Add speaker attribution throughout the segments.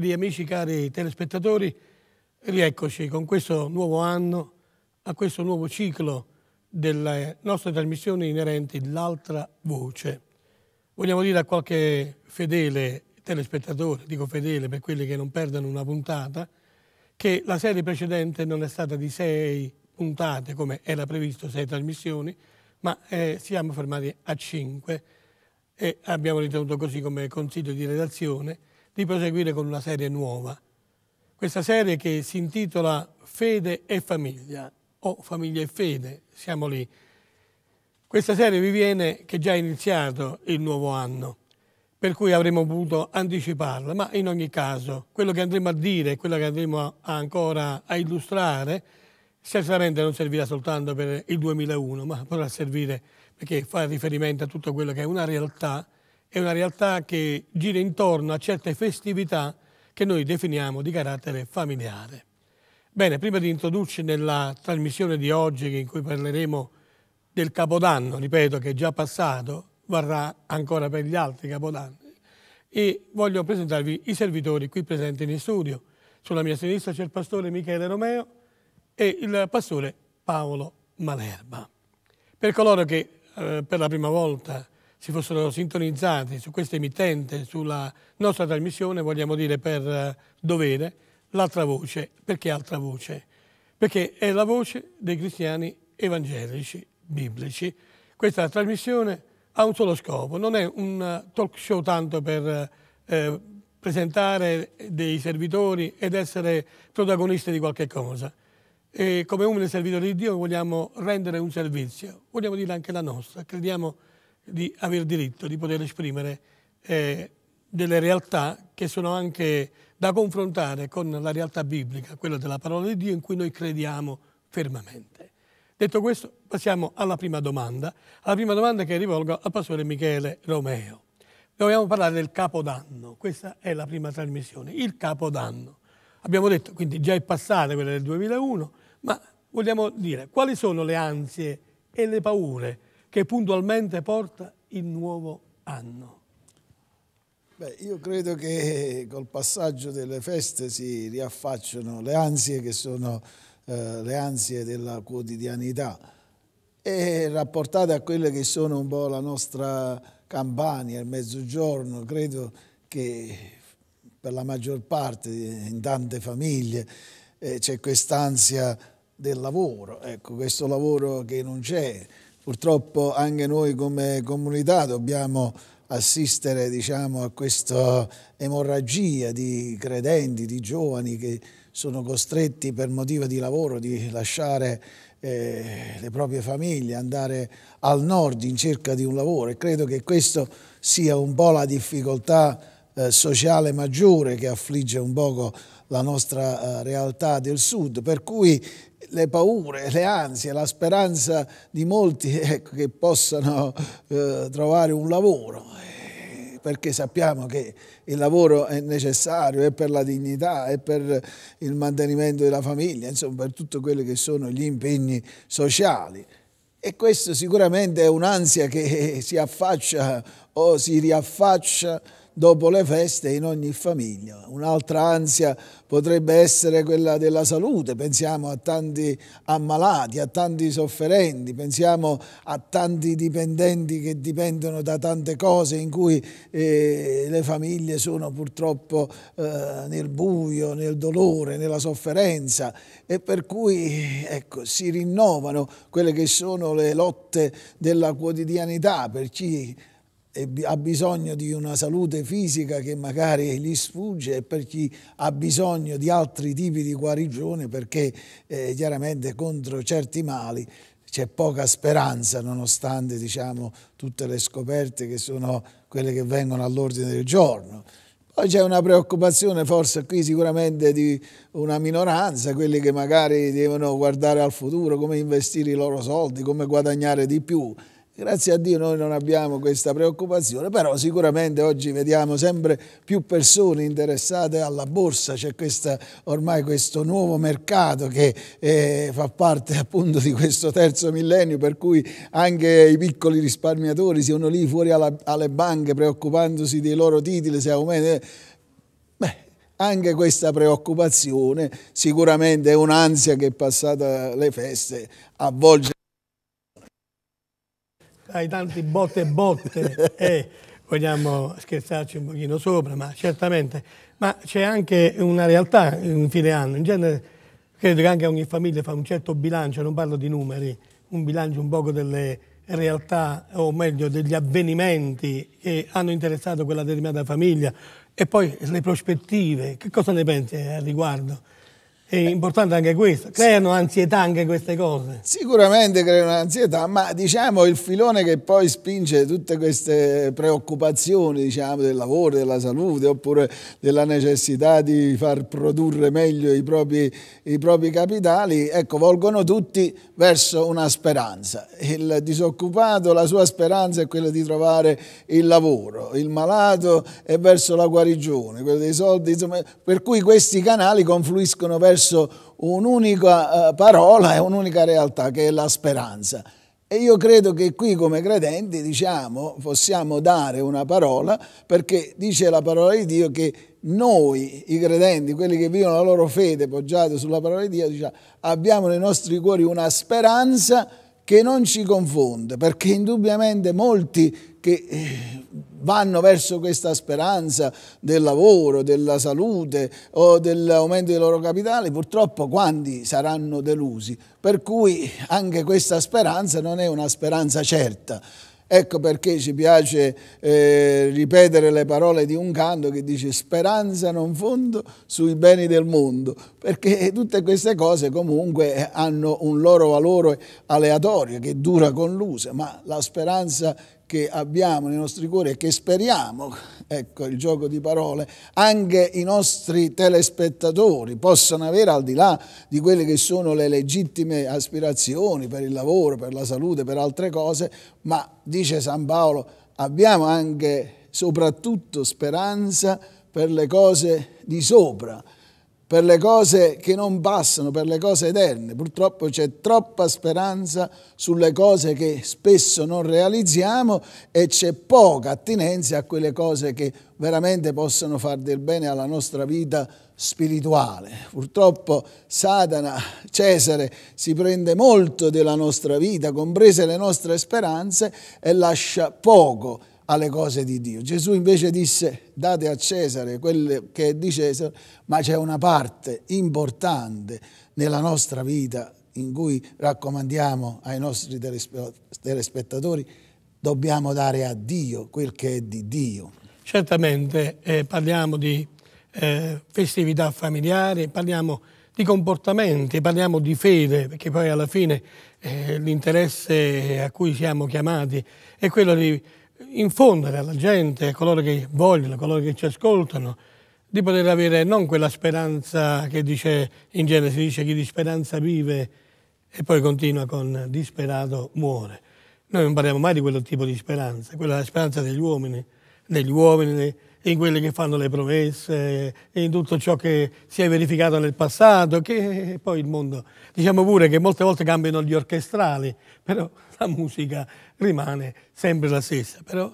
Speaker 1: Gentili amici, cari telespettatori, rieccoci con questo nuovo anno, a questo nuovo ciclo delle nostre trasmissioni inerenti l'altra voce. Vogliamo dire a qualche fedele telespettatore, dico fedele per quelli che non perdono una puntata, che la serie precedente non è stata di sei puntate come era previsto, sei trasmissioni, ma eh, siamo fermati a cinque e abbiamo ritenuto così come consiglio di redazione di proseguire con una serie nuova. Questa serie che si intitola Fede e famiglia o Famiglia e Fede, siamo lì. Questa serie vi viene che già è iniziato il nuovo anno, per cui avremmo potuto anticiparla, ma in ogni caso quello che andremo a dire, quello che andremo a, ancora a illustrare, certamente non servirà soltanto per il 2001, ma potrà servire perché fa riferimento a tutto quello che è una realtà è una realtà che gira intorno a certe festività che noi definiamo di carattere familiare. Bene, prima di introdurci nella trasmissione di oggi in cui parleremo del Capodanno, ripeto, che è già passato, varrà ancora per gli altri Capodanni, e voglio presentarvi i servitori qui presenti in studio. Sulla mia sinistra c'è il pastore Michele Romeo e il pastore Paolo Malerba. Per coloro che eh, per la prima volta si fossero sintonizzati su questa emittente, sulla nostra trasmissione, vogliamo dire per eh, dovere, l'altra voce. Perché altra voce? Perché è la voce dei cristiani evangelici, biblici. Questa trasmissione ha un solo scopo, non è un eh, talk show tanto per eh, presentare dei servitori ed essere protagonisti di qualche cosa. E come umili servitori di Dio vogliamo rendere un servizio, vogliamo dire anche la nostra, crediamo di aver diritto di poter esprimere eh, delle realtà che sono anche da confrontare con la realtà biblica, quella della parola di Dio in cui noi crediamo fermamente. Detto questo, passiamo alla prima domanda, alla prima domanda che rivolgo al pastore Michele Romeo. Dobbiamo parlare del capodanno, questa è la prima trasmissione, il capodanno. Abbiamo detto, quindi già è passata quella del 2001, ma vogliamo dire quali sono le ansie e le paure che puntualmente porta il nuovo anno.
Speaker 2: Beh, io credo che col passaggio delle feste si riaffacciano le ansie che sono eh, le ansie della quotidianità e rapportate a quelle che sono un po' la nostra campagna, il mezzogiorno, credo che per la maggior parte in tante famiglie eh, c'è quest'ansia del lavoro, ecco, questo lavoro che non c'è, purtroppo anche noi come comunità dobbiamo assistere diciamo, a questa emorragia di credenti, di giovani che sono costretti per motivo di lavoro di lasciare eh, le proprie famiglie, andare al nord in cerca di un lavoro e credo che questa sia un po' la difficoltà eh, sociale maggiore che affligge un poco la nostra eh, realtà del sud, per cui le paure, le ansie, la speranza di molti ecco, che possano eh, trovare un lavoro, eh, perché sappiamo che il lavoro è necessario, è per la dignità, è per il mantenimento della famiglia, insomma per tutti quelli che sono gli impegni sociali. E questo sicuramente è un'ansia che si affaccia o si riaffaccia dopo le feste in ogni famiglia. Un'altra ansia potrebbe essere quella della salute, pensiamo a tanti ammalati, a tanti sofferenti, pensiamo a tanti dipendenti che dipendono da tante cose in cui eh, le famiglie sono purtroppo eh, nel buio, nel dolore, nella sofferenza e per cui ecco, si rinnovano quelle che sono le lotte della quotidianità per chi e ha bisogno di una salute fisica che magari gli sfugge e per chi ha bisogno di altri tipi di guarigione perché eh, chiaramente contro certi mali c'è poca speranza nonostante diciamo, tutte le scoperte che sono quelle che vengono all'ordine del giorno. Poi c'è una preoccupazione forse qui sicuramente di una minoranza, quelli che magari devono guardare al futuro, come investire i loro soldi, come guadagnare di più. Grazie a Dio noi non abbiamo questa preoccupazione, però sicuramente oggi vediamo sempre più persone interessate alla borsa, c'è questa, ormai questo nuovo mercato che eh, fa parte appunto di questo terzo millennio, per cui anche i piccoli risparmiatori sono lì fuori alla, alle banche preoccupandosi dei loro titoli, se aumenta... anche questa preoccupazione sicuramente è un'ansia che passata le feste avvolge
Speaker 1: ai tanti botte e botte e eh, vogliamo scherzarci un pochino sopra, ma certamente, ma c'è anche una realtà in fine anno, in genere credo che anche ogni famiglia fa un certo bilancio, non parlo di numeri, un bilancio un poco delle realtà o meglio degli avvenimenti che hanno interessato quella determinata famiglia e poi le prospettive, che cosa ne pensi al riguardo? È importante anche questo, creano ansietà anche queste cose.
Speaker 2: Sicuramente creano ansietà, ma diciamo il filone che poi spinge tutte queste preoccupazioni diciamo, del lavoro, della salute oppure della necessità di far produrre meglio i propri, i propri capitali, ecco, volgono tutti verso una speranza. Il disoccupato, la sua speranza è quella di trovare il lavoro, il malato è verso la guarigione, quella dei soldi, insomma, per cui questi canali confluiscono verso verso un'unica eh, parola e un'unica realtà che è la speranza. E io credo che qui come credenti, diciamo, possiamo dare una parola perché dice la parola di Dio che noi, i credenti, quelli che vivono la loro fede poggiata sulla parola di Dio, diciamo, abbiamo nei nostri cuori una speranza che non ci confonde, perché indubbiamente molti che eh, vanno verso questa speranza del lavoro, della salute o dell'aumento dei loro capitali, purtroppo quanti saranno delusi. Per cui anche questa speranza non è una speranza certa. Ecco perché ci piace eh, ripetere le parole di un canto che dice speranza non fondo sui beni del mondo, perché tutte queste cose comunque hanno un loro valore aleatorio che dura con l'uso, ma la speranza che abbiamo nei nostri cuori e che speriamo, ecco il gioco di parole, anche i nostri telespettatori possano avere al di là di quelle che sono le legittime aspirazioni per il lavoro, per la salute, per altre cose, ma dice San Paolo, abbiamo anche soprattutto speranza per le cose di sopra, per le cose che non passano, per le cose eterne. Purtroppo c'è troppa speranza sulle cose che spesso non realizziamo e c'è poca attinenza a quelle cose che veramente possono far del bene alla nostra vita spirituale. Purtroppo Satana, Cesare, si prende molto della nostra vita, comprese le nostre speranze, e lascia poco alle cose di Dio. Gesù invece disse date a Cesare quello che è di Cesare, ma c'è una parte importante nella nostra vita in cui raccomandiamo ai nostri telespettatori, dobbiamo dare a Dio quel che è di Dio. Certamente
Speaker 1: eh, parliamo di eh, festività familiari, parliamo di comportamenti, parliamo di fede, perché poi alla fine eh, l'interesse a cui siamo chiamati è quello di infondere alla gente, a coloro che vogliono, a coloro che ci ascoltano, di poter avere non quella speranza che dice in genere si dice chi di speranza vive e poi continua con disperato muore. Noi non parliamo mai di quel tipo di speranza, quella è la speranza degli uomini, degli uomini, in quelli che fanno le promesse, in tutto ciò che si è verificato nel passato, che poi il mondo, diciamo pure che molte volte cambiano gli orchestrali, però la musica rimane sempre la stessa. Però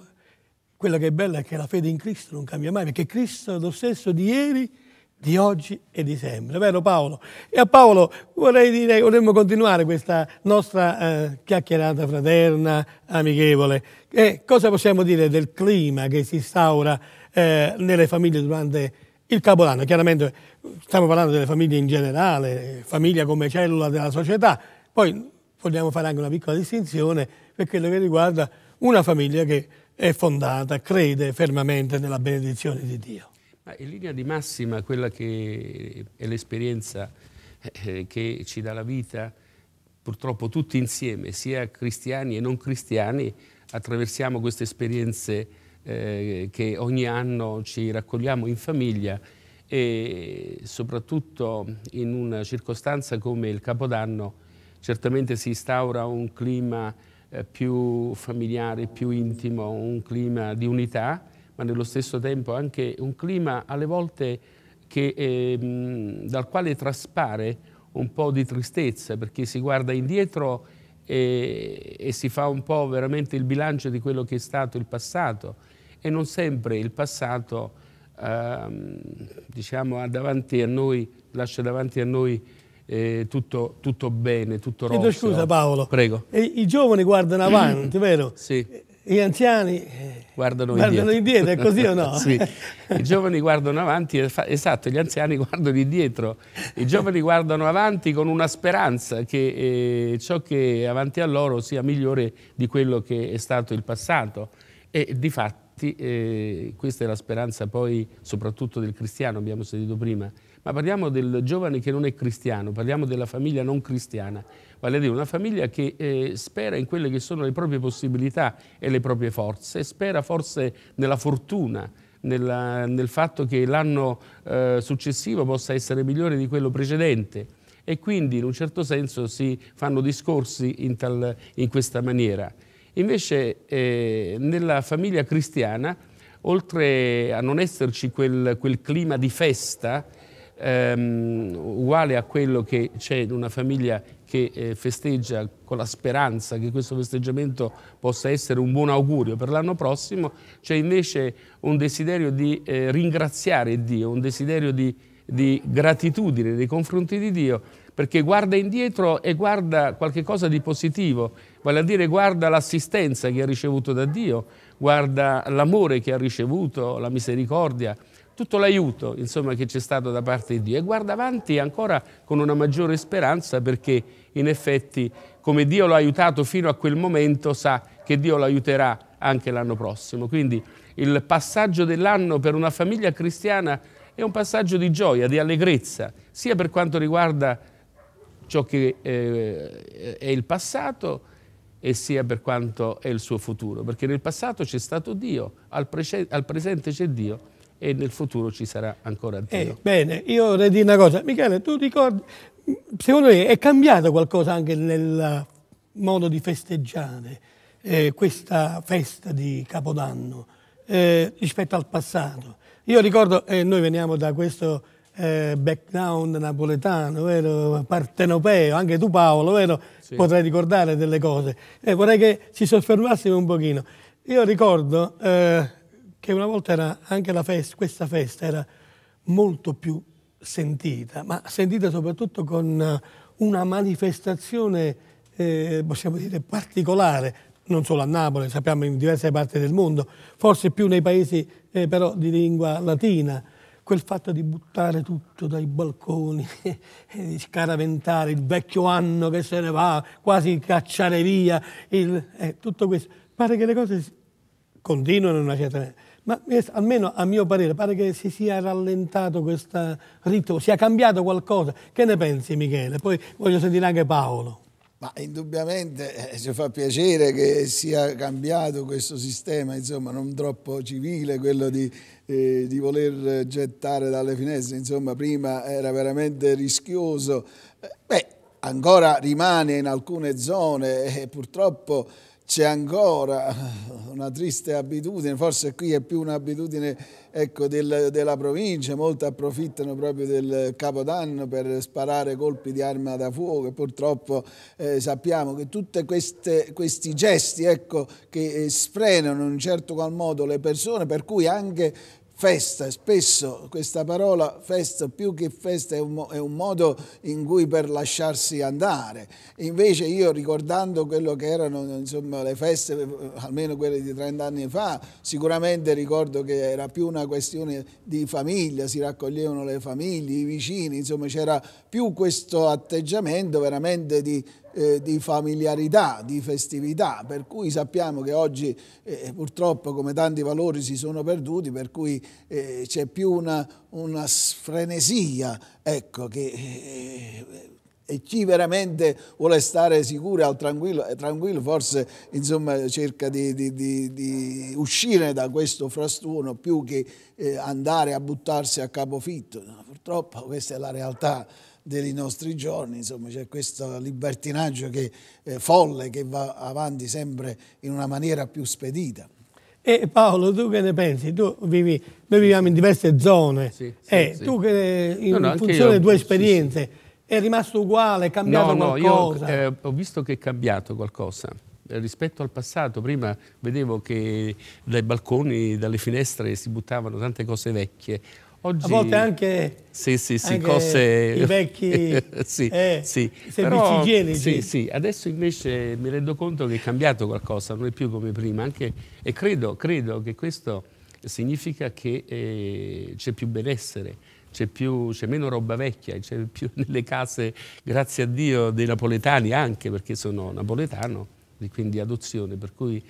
Speaker 1: quella che è bella è che la fede in Cristo non cambia mai, perché Cristo è lo stesso di ieri, di oggi e di sempre, vero Paolo? E a Paolo vorrei dire, vorremmo continuare questa nostra eh, chiacchierata fraterna, amichevole. Eh, cosa possiamo dire del clima che si instaura eh, nelle famiglie durante il capolanno? Chiaramente stiamo parlando delle famiglie in generale, famiglia come cellula della società, poi vogliamo fare anche una piccola distinzione per quello che riguarda una famiglia che è fondata, crede fermamente nella benedizione di Dio.
Speaker 3: Ma in linea di massima quella che è l'esperienza eh, eh, che ci dà la vita, purtroppo tutti insieme, sia cristiani e non cristiani, attraversiamo queste esperienze eh, che ogni anno ci raccogliamo in famiglia e soprattutto in una circostanza come il Capodanno certamente si instaura un clima eh, più familiare, più intimo, un clima di unità ma nello stesso tempo anche un clima alle volte che, eh, dal quale traspare un po' di tristezza perché si guarda indietro e, e si fa un po' veramente il bilancio di quello che è stato il passato e non sempre il passato eh, diciamo, davanti a noi, lascia davanti a noi eh, tutto, tutto, bene, tutto rosso. Chiedo scusa Paolo, Prego. E,
Speaker 1: i giovani
Speaker 3: guardano avanti, vero? Sì
Speaker 1: gli anziani eh,
Speaker 3: guardano, guardano indietro. indietro. è così o no? sì, i giovani guardano avanti, esatto, gli anziani guardano indietro, i giovani guardano avanti con una speranza che eh, ciò che è avanti a loro sia migliore di quello che è stato il passato e di fatti eh, questa è la speranza poi soprattutto del cristiano, abbiamo sentito prima, ma parliamo del giovane che non è cristiano, parliamo della famiglia non cristiana, vale a dire una famiglia che eh, spera in quelle che sono le proprie possibilità e le proprie forze, spera forse nella fortuna, nella, nel fatto che l'anno eh, successivo possa essere migliore di quello precedente e quindi in un certo senso si fanno discorsi in, tal, in questa maniera. Invece eh, nella famiglia cristiana, oltre a non esserci quel, quel clima di festa, ehm, uguale a quello che c'è in una famiglia che eh, festeggia con la speranza che questo festeggiamento possa essere un buon augurio per l'anno prossimo, c'è invece un desiderio di eh, ringraziare Dio, un desiderio di, di gratitudine nei confronti di Dio perché guarda indietro e guarda qualcosa di positivo, vale a dire guarda l'assistenza che ha ricevuto da Dio, guarda l'amore che ha ricevuto, la misericordia, tutto l'aiuto insomma, che c'è stato da parte di Dio e guarda avanti ancora con una maggiore speranza perché in effetti come Dio l'ha aiutato fino a quel momento sa che Dio lo aiuterà anche l'anno prossimo. Quindi il passaggio dell'anno per una famiglia cristiana è un passaggio di gioia, di allegrezza, sia per quanto riguarda ciò che eh, è il passato e sia per quanto è il suo futuro, perché nel passato c'è stato Dio, al, al presente c'è Dio e nel futuro ci sarà ancora Dio. Eh,
Speaker 1: bene, io vorrei dire una cosa. Michele, tu ricordi, secondo me è cambiato qualcosa anche nel modo di festeggiare eh, questa festa di Capodanno eh, rispetto al passato? Io ricordo, eh, noi veniamo da questo eh, background napoletano, vero? partenopeo, anche tu Paolo, vero? Sì. potrai ricordare delle cose. Eh, vorrei che ci soffermassimo un pochino. Io ricordo che una volta era anche festa, questa festa era molto più sentita, ma sentita soprattutto con eh, una manifestazione, eh, possiamo dire, particolare, non solo a Napoli, sappiamo in diverse parti del mondo, forse più nei paesi eh, però di lingua latina, quel fatto di buttare tutto dai balconi, di scaraventare il vecchio anno che se ne va, quasi cacciare via, il, eh, tutto questo. Pare che le cose continuano in una certa maniera ma almeno a mio parere pare che si sia rallentato questo ritmo, sia cambiato qualcosa. Che ne pensi Michele? Poi voglio sentire anche Paolo.
Speaker 2: Ma indubbiamente eh, ci fa piacere che sia cambiato questo sistema, insomma, non troppo civile, quello di, eh, di voler gettare dalle finestre, insomma, prima era veramente rischioso. Eh, beh, ancora rimane in alcune zone e eh, purtroppo c'è ancora una triste abitudine, forse qui è più un'abitudine ecco, del, della provincia, molti approfittano proprio del Capodanno per sparare colpi di arma da fuoco e purtroppo eh, sappiamo che tutti questi gesti ecco, che eh, sfrenano in un certo qual modo le persone, per cui anche festa, spesso questa parola festa più che festa è un, è un, modo in cui per lasciarsi andare. Invece io ricordando quello che erano insomma, le feste, eh, almeno quelle di 30 anni fa, sicuramente ricordo che era più una questione di famiglia, si raccoglievano le famiglie, i vicini, insomma c'era più questo atteggiamento veramente di eh, di familiarità, di festività, per cui sappiamo che oggi eh, purtroppo come tanti valori si sono perduti, per cui eh, c'è più una, una frenesia ecco, che eh, eh, e chi veramente vuole stare sicuro e tranquillo, tranquillo, forse insomma, cerca di, di, di, di, uscire da questo frastuono più che eh, andare a buttarsi a capofitto. No, purtroppo questa è la realtà dei nostri giorni, insomma c'è questo libertinaggio che, eh, folle che va avanti sempre in una maniera più spedita. E Paolo, tu che ne pensi? Vivi,
Speaker 1: noi viviamo in diverse zone, sì, sì, eh, sì. tu che in no, no, funzione delle tue esperienze è rimasto uguale, è cambiato no, qualcosa? No, io
Speaker 3: eh, ho visto che è cambiato qualcosa eh, rispetto al passato. Prima vedevo che dai balconi, dalle finestre si buttavano tante cose vecchie. Oggi, a volte anche, sì, sì, sì, anche cose... i vecchi sì, eh, sì. Però, sì, sì, adesso invece mi rendo conto che è cambiato qualcosa, non è più come prima. Anche, e credo, credo, che questo significa che eh, c'è più benessere, c'è, meno roba vecchia, c'è più nelle case, grazie a Dio, dei napoletani anche, perché sono napoletano, e quindi adozione, per cui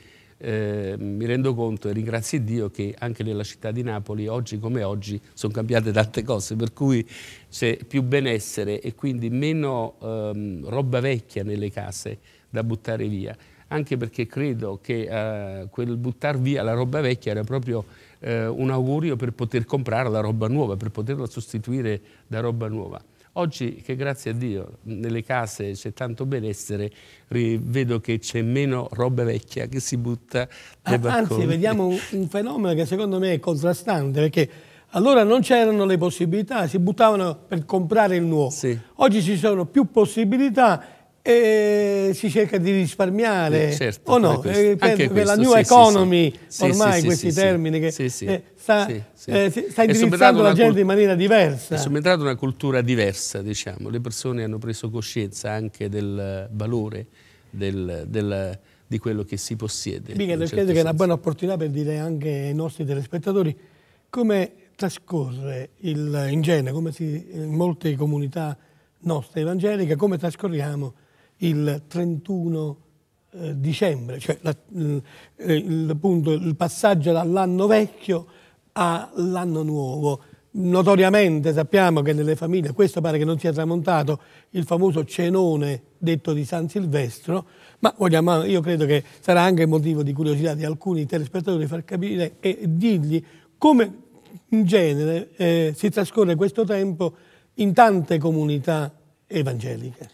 Speaker 3: eh, mi rendo conto e ringrazio Dio che anche nella città di Napoli oggi come oggi sono cambiate tante cose, per cui c'è più benessere e quindi meno ehm, roba vecchia nelle case da buttare via, anche perché credo che eh, quel buttare via la roba vecchia era proprio eh, un augurio per poter comprare la roba nuova, per poterla sostituire da roba nuova. Oggi che grazie a Dio nelle case c'è tanto benessere, vedo che c'è meno roba vecchia che si butta dai ah, Anzi, vediamo
Speaker 1: un fenomeno che secondo me è contrastante, perché allora non c'erano le possibilità, si buttavano per comprare il nuovo. Sì. Oggi ci sono più possibilità e si cerca di risparmiare eh, certo, o no? Eh, penso questo, la new sì, economy, sì, ormai sì, questi termini che eh, sta, eh, sta indirizzando la gente in maniera diversa. È
Speaker 3: subentrata una cultura diversa, diciamo. Le persone hanno preso coscienza anche del valore del, del, di quello che si possiede. Michele, certo credo che è una buona
Speaker 1: opportunità per dire anche ai nostri telespettatori come trascorre il, in genere, come si, in molte comunità nostre evangeliche, come trascorriamo il 31 eh, dicembre, cioè la, eh, eh, il, appunto, il passaggio dall'anno vecchio all'anno nuovo. Notoriamente sappiamo che nelle famiglie, questo pare che non sia tramontato, il famoso cenone detto di San Silvestro, ma vogliamo, io credo che sarà anche motivo di curiosità di alcuni telespettatori far capire e dirgli come in genere eh, si trascorre questo tempo in tante comunità evangeliche.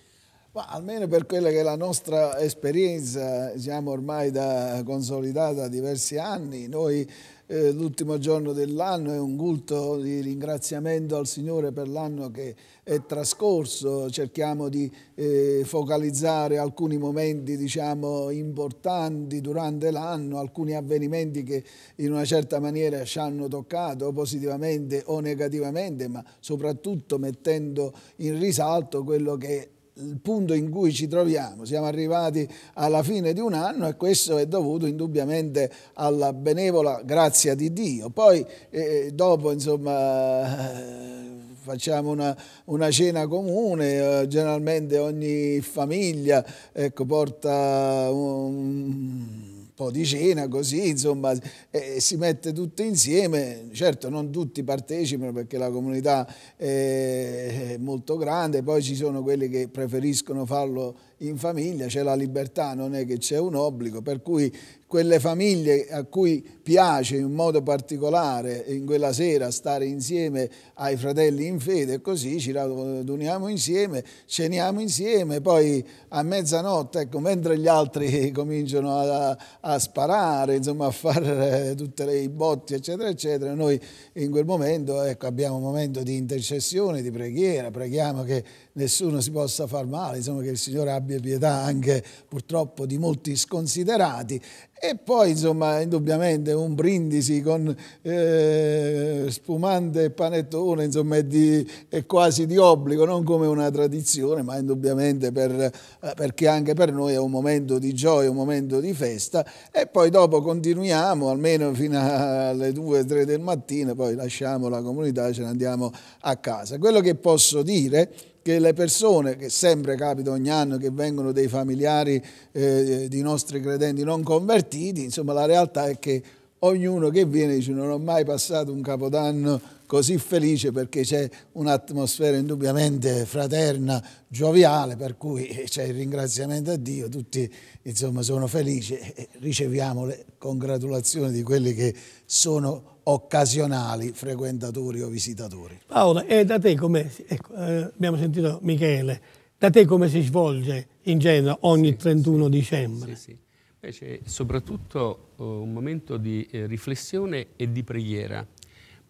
Speaker 2: Ma almeno per quella che è la nostra esperienza, siamo ormai da, consolidata diversi anni, noi eh, l'ultimo giorno dell'anno è un culto di ringraziamento al Signore per l'anno che è trascorso, cerchiamo di eh, focalizzare alcuni momenti diciamo, importanti durante l'anno, alcuni avvenimenti che in una certa maniera ci hanno toccato o positivamente o negativamente, ma soprattutto mettendo in risalto quello che il punto in cui ci troviamo, siamo arrivati alla fine di un anno e questo è dovuto indubbiamente alla benevola grazia di Dio. Poi eh, dopo insomma eh, facciamo una, una, cena comune, eh, generalmente ogni famiglia ecco, porta un po' di cena, così, insomma, eh, si mette tutto insieme. Certo, non tutti partecipano perché la comunità è molto grande, poi ci sono quelli che preferiscono farlo in famiglia c'è la libertà, non è che c'è un obbligo, per cui quelle famiglie a cui piace in modo particolare in quella sera stare insieme ai fratelli in fede, così ci raduniamo insieme, ceniamo insieme, poi a mezzanotte, ecco, mentre gli altri cominciano a, a sparare, insomma, a fare eh, tutti i botti, eccetera, eccetera, noi in quel momento ecco, abbiamo un momento di intercessione, di preghiera, preghiamo che nessuno si possa far male, insomma, che il Signore abbia abbia pietà anche purtroppo di molti sconsiderati e poi insomma indubbiamente un brindisi con eh, spumante e panettone insomma è, di, è, quasi di obbligo, non come una tradizione ma indubbiamente per, eh, perché anche per noi è un momento di gioia, un momento di festa e poi dopo continuiamo almeno fino alle 2-3 del mattino poi lasciamo la comunità e ce ne andiamo a casa. Quello che posso dire che le persone, che sempre capita ogni anno, che vengono dei familiari eh, di nostri credenti non convertiti, insomma la realtà è che ognuno che viene dice non ho mai passato un capodanno così felice perché c'è un'atmosfera indubbiamente fraterna, gioviale, per cui eh, c'è il ringraziamento a Dio, tutti insomma sono felici e riceviamo le congratulazioni di quelli che sono occasionali frequentatori o visitatori.
Speaker 1: Paola, e eh, da te come, ecco, eh, abbiamo sentito Michele, da te come si svolge in genere ogni sì, 31 sì, dicembre? Sì,
Speaker 3: sì. Beh, soprattutto uh, un momento di eh, riflessione e di preghiera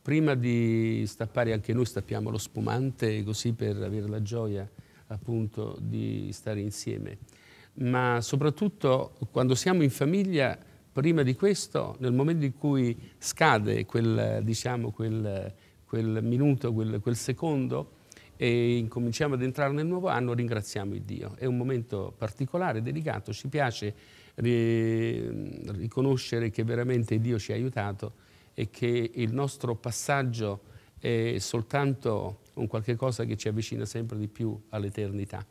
Speaker 3: Prima di stappare anche noi stappiamo lo spumante così per avere la gioia appunto di stare insieme. Ma soprattutto quando siamo in famiglia, prima di questo, nel momento in cui scade quel, diciamo, quel, quel minuto, quel, quel secondo, e incominciamo ad entrare nel nuovo anno, ringraziamo il Dio. È un momento particolare, delicato, ci piace riconoscere che veramente Dio ci ha aiutato e che il nostro passaggio è soltanto un qualche cosa che ci avvicina sempre di più all'eternità.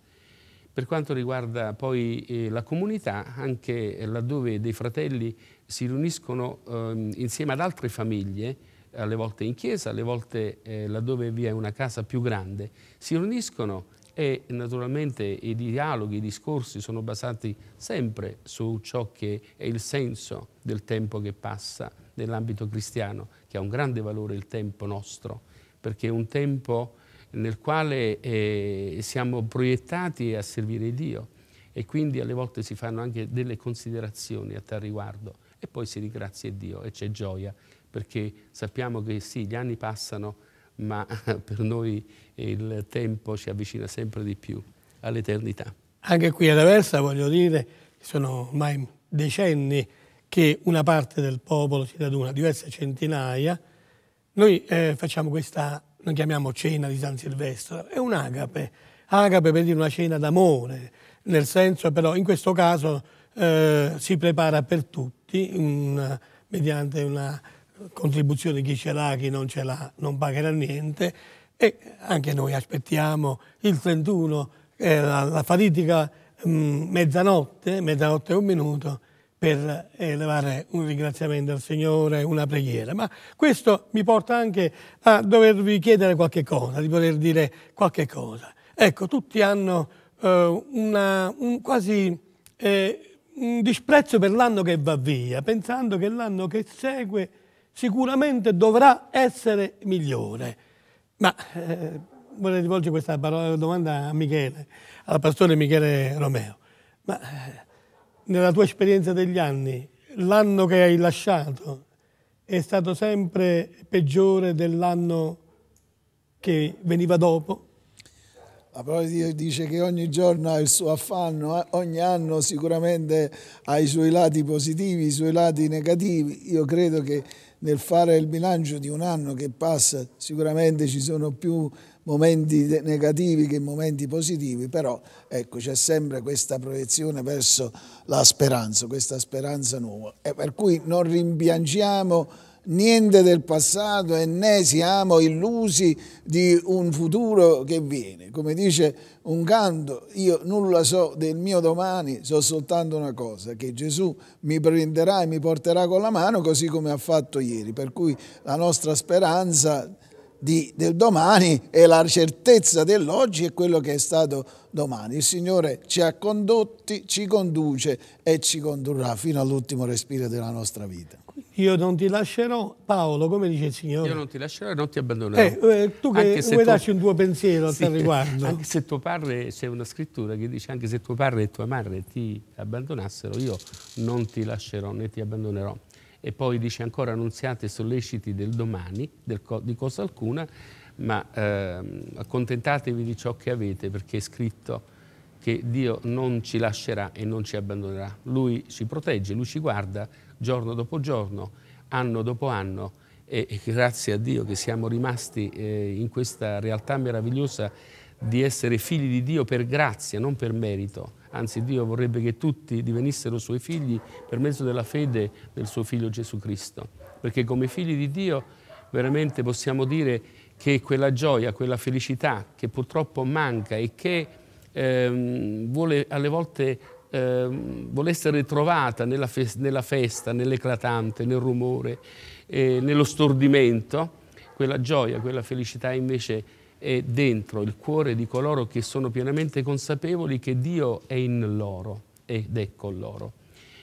Speaker 3: Per quanto riguarda poi eh, la comunità, anche laddove dei fratelli si riuniscono eh, insieme ad altre famiglie, alle volte in chiesa, alle volte eh, laddove vi è una casa più grande, si riuniscono e naturalmente i dialoghi, i discorsi sono basati sempre su ciò che è il senso del tempo che passa nell'ambito cristiano, che ha un grande valore il tempo nostro, perché è un tempo nel quale eh, siamo proiettati a servire Dio e quindi alle volte si fanno anche delle considerazioni a tal riguardo e poi si ringrazia Dio e c'è gioia perché sappiamo che sì, gli anni passano, ma per noi il tempo ci avvicina sempre di più all'eternità.
Speaker 1: Anche qui ad Aversa, voglio dire, sono ormai decenni che una parte del popolo si raduna, diverse centinaia, noi eh, facciamo questa, noi chiamiamo cena di San Silvestro, è un agape, agape per dire una cena d'amore, nel senso però in questo caso eh, si prepara per tutti una, mediante una contribuzione chi ce l'ha, chi non ce l'ha, non pagherà niente e anche noi aspettiamo il 31, eh, la, la fatidica mh, mm, mezzanotte, mezzanotte e un minuto, per elevare eh, un ringraziamento al Signore, una preghiera, ma questo mi porta anche a dovervi chiedere qualche cosa, di poter dire qualche cosa. Ecco, tutti hanno eh, una, un quasi eh, un disprezzo per l'anno che va via, pensando che l'anno che segue sicuramente dovrà essere migliore. Ma eh, vorrei rivolgere questa parola, domanda a Michele, al pastore Michele Romeo. Ma, eh, nella tua esperienza degli anni, l'anno che hai lasciato è stato sempre peggiore
Speaker 2: dell'anno che veniva dopo? La parola di Dio dice che ogni giorno ha il suo affanno, eh, ogni anno sicuramente ha i suoi lati positivi, i suoi lati negativi. Io credo che nel fare il bilancio di un anno che passa sicuramente ci sono più momenti negativi che momenti positivi, però ecco, c'è sempre questa proiezione verso la speranza, questa speranza nuova. E per cui non rimpiangiamo niente del passato e né siamo illusi di un futuro che viene. Come dice un canto, io nulla so del mio domani, so soltanto una cosa, che Gesù mi prenderà e mi porterà con la mano così come ha fatto ieri, per cui la nostra speranza di, del domani e la certezza dell'oggi è quello che è stato domani. Il Signore ci ha condotti, ci conduce e ci condurrà fino all'ultimo respiro della nostra vita. Io non ti lascerò, Paolo, come dice il Signore? Io non ti
Speaker 3: lascerò e non ti abbandonerò.
Speaker 2: Eh, eh, tu che anche vuoi tu... darci un
Speaker 1: tuo pensiero sì, tal riguardo? Anche
Speaker 3: se tuo padre, c'è una scrittura che dice anche se tuo padre e tua madre ti abbandonassero, io non ti lascerò né ti abbandonerò e poi dice ancora non siate solleciti del domani, del co di cosa alcuna, ma eh, accontentatevi di ciò che avete perché è scritto che Dio non ci lascerà e non ci abbandonerà. Lui ci protegge, lui ci guarda giorno dopo giorno, anno dopo anno e, e grazie a Dio che siamo rimasti eh, in questa realtà meravigliosa di essere figli di Dio per grazia, non per merito anzi Dio vorrebbe che tutti divenissero suoi figli per mezzo della fede del suo figlio Gesù Cristo, perché come figli di Dio veramente possiamo dire che quella gioia, quella felicità che purtroppo manca e che ehm, vuole alle volte ehm, vuole essere trovata nella, fe nella festa, nell'eclatante, nel rumore, eh, nello stordimento, quella gioia, quella felicità invece è dentro il cuore di coloro che sono pienamente consapevoli che Dio è in loro ed è con loro.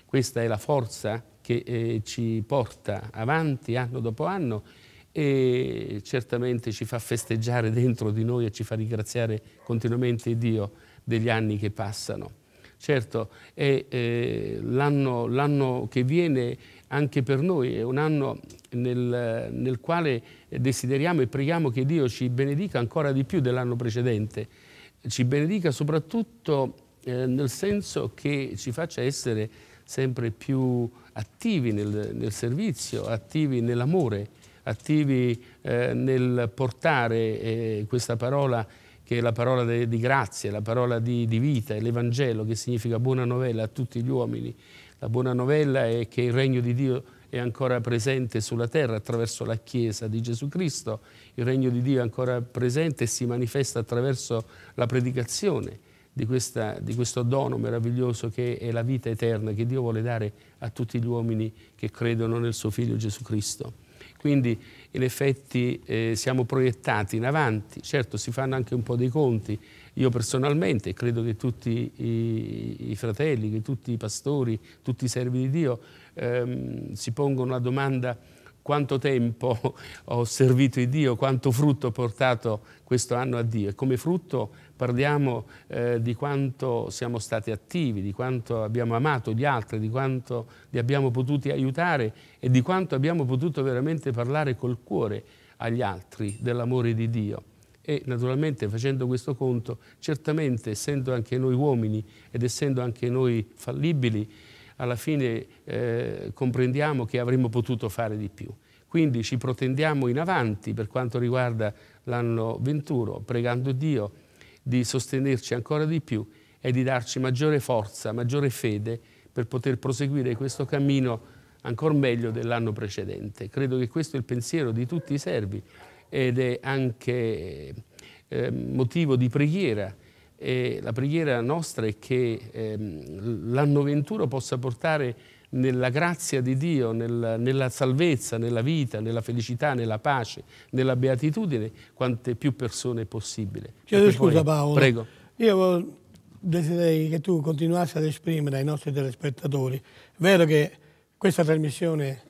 Speaker 3: Questa è la forza che eh, ci porta avanti anno dopo anno e certamente ci fa festeggiare dentro di noi e ci fa ringraziare continuamente Dio degli anni che passano. Certo, è eh, l'anno che viene anche per noi, è un anno nel, nel, quale desideriamo e preghiamo che Dio ci benedica ancora di più dell'anno precedente. Ci benedica soprattutto eh, nel senso che ci faccia essere sempre più attivi nel, nel servizio, attivi nell'amore, attivi eh, nel portare eh, questa parola che è la parola de, di grazia, la parola di, di vita, l'Evangelo che significa buona novella a tutti gli uomini. La buona novella è che il regno di Dio è ancora presente sulla terra attraverso la Chiesa di Gesù Cristo, il regno di Dio è ancora presente e si manifesta attraverso la predicazione di, questa, di questo dono meraviglioso che è la vita eterna che Dio vuole dare a tutti gli uomini che credono nel suo Figlio Gesù Cristo. Quindi in effetti eh, siamo proiettati in avanti, certo si fanno anche un po' dei conti, io personalmente credo che tutti i, i fratelli, che tutti i pastori, tutti i servi di Dio ehm, si pongono la domanda quanto tempo ho servito il Dio, quanto frutto ho portato questo anno a Dio e come frutto parliamo eh, di quanto siamo stati attivi, di quanto abbiamo amato gli altri, di quanto li abbiamo potuti aiutare e di quanto abbiamo potuto veramente parlare col cuore agli altri dell'amore di Dio. E naturalmente facendo questo conto, certamente essendo anche noi uomini ed essendo anche noi fallibili, alla fine eh, comprendiamo che avremmo potuto fare di più. Quindi ci protendiamo in avanti per quanto riguarda l'anno 21, pregando Dio di sostenerci ancora di più e di darci maggiore forza, maggiore fede per poter proseguire questo cammino ancora meglio dell'anno precedente. Credo che questo è il pensiero di tutti i servi ed è anche eh, motivo di preghiera. E la preghiera nostra è che eh, l'anno venturo possa portare nella grazia di Dio, nella, nella salvezza, nella vita, nella felicità, nella pace, nella beatitudine, quante più persone possibile. Chiedo scusa poi, Paolo. Prego.
Speaker 1: Io desidererei che tu continuassi ad esprimere ai nostri telespettatori. È vero che questa trasmissione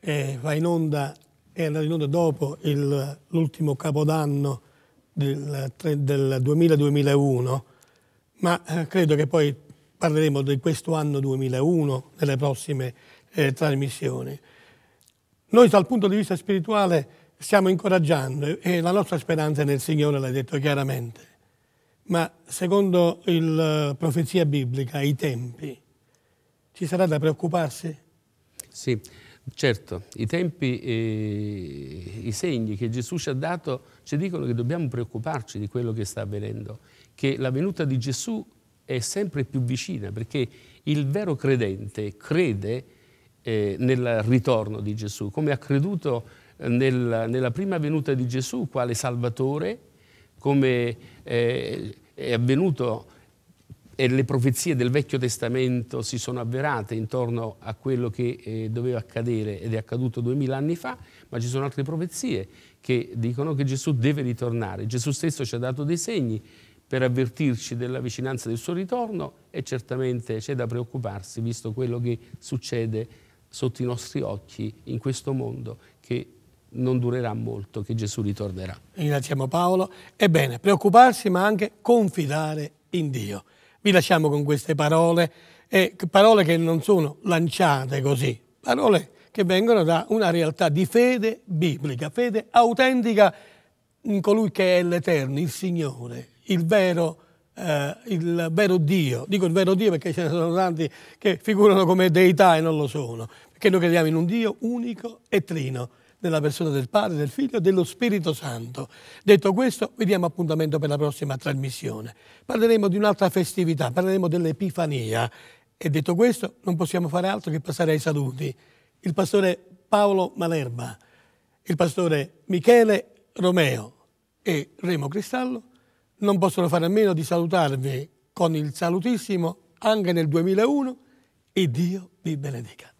Speaker 1: eh, va in onda, è andata in onda dopo l'ultimo capodanno del, del 2000-2001, ma eh, credo che poi parleremo di questo anno 2001 nelle prossime eh, trasmissioni. Noi dal punto di vista spirituale stiamo incoraggiando e la nostra speranza è nel Signore, l'hai detto chiaramente, ma secondo la eh, profezia biblica, i tempi, ci sarà da
Speaker 3: preoccuparsi? Sì, certo, i tempi, eh, i segni che Gesù ci ha dato ci dicono che dobbiamo preoccuparci di quello che sta avvenendo, che la venuta di Gesù è sempre più vicina perché il vero credente crede eh, nel ritorno di Gesù, come ha creduto eh, nel, nella prima venuta di Gesù quale Salvatore, come eh, è avvenuto e le profezie del Vecchio Testamento si sono avverate intorno a quello che eh, doveva accadere ed è accaduto duemila anni fa, ma ci sono altre profezie che dicono che Gesù deve ritornare. Gesù stesso ci ha dato dei segni per avvertirci della vicinanza del suo ritorno e certamente c'è da preoccuparsi visto quello che succede sotto i nostri occhi in questo mondo che non durerà molto che Gesù ritornerà.
Speaker 1: Ringraziamo Paolo. Ebbene, preoccuparsi ma anche confidare in Dio. Vi lasciamo con queste parole, eh, parole che non sono lanciate così, parole che vengono da una realtà di fede biblica, fede autentica in colui che è l'Eterno, il Signore, il vero, eh, il vero Dio. Dico il vero Dio perché ce ne sono tanti che figurano come deità e non lo sono, perché noi crediamo in un Dio unico e trino nella persona del Padre, del Figlio e dello Spirito Santo. Detto questo, vi diamo appuntamento per la prossima trasmissione. Parleremo di un'altra festività, parleremo dell'Epifania. E detto questo, non possiamo fare altro che passare ai saluti. Il pastore Paolo Malerba, il pastore Michele Romeo e Remo Cristallo non possono fare a meno di salutarvi con il salutissimo anche nel 2001 e Dio vi benedica.